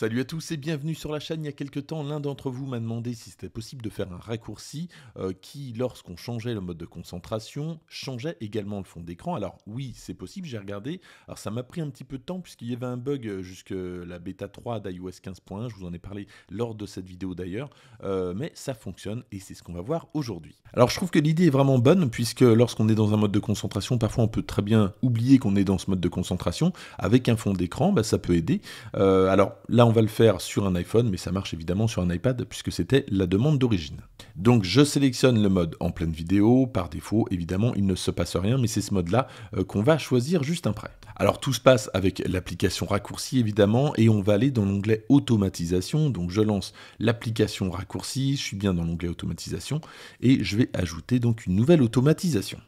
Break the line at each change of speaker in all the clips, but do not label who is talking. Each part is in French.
Salut à tous et bienvenue sur la chaîne. Il y a quelques temps, l'un d'entre vous m'a demandé si c'était possible de faire un raccourci euh, qui, lorsqu'on changeait le mode de concentration, changeait également le fond d'écran. Alors oui, c'est possible, j'ai regardé. Alors ça m'a pris un petit peu de temps puisqu'il y avait un bug euh, jusque la bêta 3 d'iOS 15.1. Je vous en ai parlé lors de cette vidéo d'ailleurs. Euh, mais ça fonctionne et c'est ce qu'on va voir aujourd'hui. Alors je trouve que l'idée est vraiment bonne puisque lorsqu'on est dans un mode de concentration, parfois on peut très bien oublier qu'on est dans ce mode de concentration. Avec un fond d'écran, bah, ça peut aider. alors là, on va le faire sur un iPhone, mais ça marche évidemment sur un iPad puisque c'était la demande d'origine. Donc je sélectionne le mode en pleine vidéo. Par défaut, évidemment, il ne se passe rien, mais c'est ce mode-là euh, qu'on va choisir juste après. Alors tout se passe avec l'application raccourci évidemment, et on va aller dans l'onglet automatisation. Donc je lance l'application raccourci, je suis bien dans l'onglet automatisation, et je vais ajouter donc une nouvelle automatisation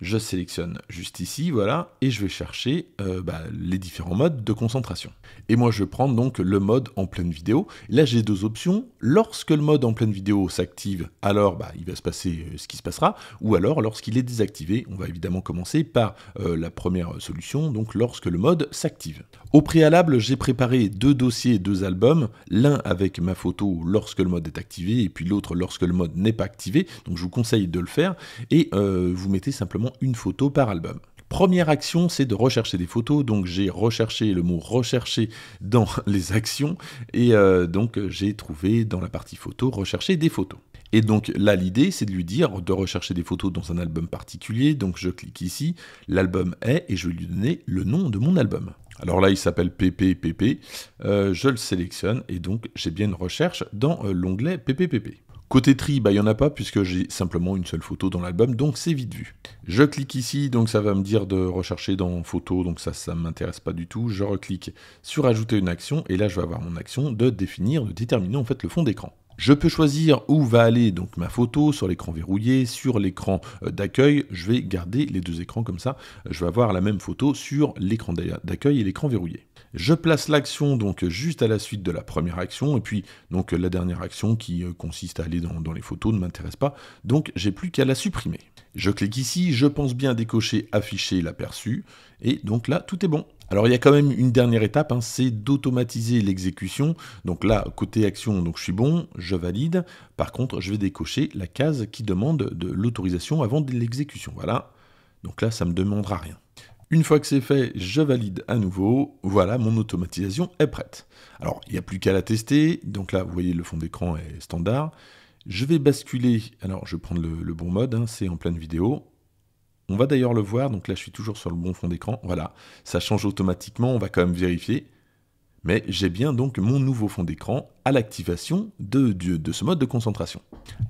je sélectionne juste ici, voilà, et je vais chercher euh, bah, les différents modes de concentration. Et moi, je prends donc le mode en pleine vidéo. Là, j'ai deux options. Lorsque le mode en pleine vidéo s'active, alors bah, il va se passer euh, ce qui se passera, ou alors lorsqu'il est désactivé, on va évidemment commencer par euh, la première solution, donc lorsque le mode s'active. Au préalable, j'ai préparé deux dossiers, deux albums, l'un avec ma photo lorsque le mode est activé, et puis l'autre lorsque le mode n'est pas activé, donc je vous conseille de le faire, et vous mettez simplement une photo par album. Première action, c'est de rechercher des photos. Donc j'ai recherché le mot rechercher dans les actions et euh, donc j'ai trouvé dans la partie photo rechercher des photos. Et donc là, l'idée, c'est de lui dire de rechercher des photos dans un album particulier. Donc je clique ici, l'album est, et je vais lui donner le nom de mon album. Alors là, il s'appelle PPPP. Euh, je le sélectionne et donc j'ai bien une recherche dans euh, l'onglet PPPP. Côté tri, il bah, n'y en a pas puisque j'ai simplement une seule photo dans l'album, donc c'est vite vu. Je clique ici, donc ça va me dire de rechercher dans photo, donc ça, ça ne m'intéresse pas du tout. Je reclique sur ajouter une action et là je vais avoir mon action de définir, de déterminer en fait le fond d'écran. Je peux choisir où va aller donc ma photo sur l'écran verrouillé, sur l'écran euh, d'accueil. Je vais garder les deux écrans comme ça. Euh, je vais avoir la même photo sur l'écran d'accueil et l'écran verrouillé. Je place l'action donc juste à la suite de la première action et puis donc la dernière action qui euh, consiste à aller dans, dans les photos ne m'intéresse pas. Donc j'ai plus qu'à la supprimer. Je clique ici, je pense bien décocher afficher l'aperçu et donc là tout est bon. Alors il y a quand même une dernière étape, hein, c'est d'automatiser l'exécution. Donc là, côté action, donc je suis bon, je valide. Par contre, je vais décocher la case qui demande de l'autorisation avant de l'exécution. Voilà. Donc là, ça ne me demandera rien. Une fois que c'est fait, je valide à nouveau. Voilà, mon automatisation est prête. Alors, il n'y a plus qu'à la tester. Donc là, vous voyez, le fond d'écran est standard. Je vais basculer. Alors, je vais prendre le, bon mode, hein, c'est en pleine vidéo. On va d'ailleurs le voir, donc là je suis toujours sur le bon fond d'écran, voilà, ça change automatiquement, on va quand même vérifier. Mais j'ai bien donc mon nouveau fond d'écran l'activation de, ce mode de concentration.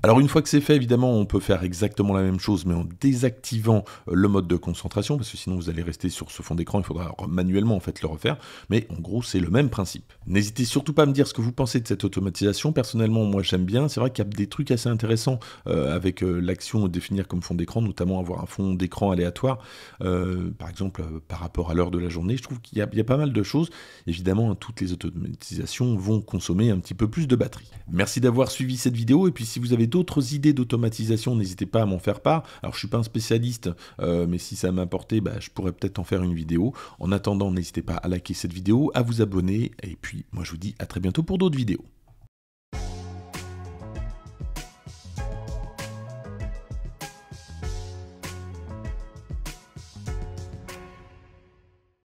Alors une fois que c'est fait, évidemment, on peut faire exactement la même chose, mais en désactivant euh, le mode de concentration, parce que sinon vous allez rester sur ce fond d'écran, il faudra manuellement en fait le refaire, mais en gros c'est le même principe. N'hésitez surtout pas à me dire ce que vous pensez de cette automatisation, personnellement moi j'aime bien, c'est vrai qu'il y a des trucs assez intéressants euh, avec euh, l'action définir comme fond d'écran, notamment avoir un fond d'écran aléatoire, par exemple par rapport à l'heure de la journée, je trouve qu'il y, a pas mal de choses, évidemment toutes les automatisations vont consommer un petit peu plus de batterie. Merci d'avoir suivi cette vidéo et puis si vous avez d'autres idées d'automatisation, n'hésitez pas à m'en faire part. Alors je suis pas un spécialiste, euh, mais si ça m'a apporté, bah, je pourrais peut-être en faire une vidéo. En attendant, n'hésitez pas à liker cette vidéo, à vous abonner et puis moi je vous dis à très bientôt pour d'autres vidéos.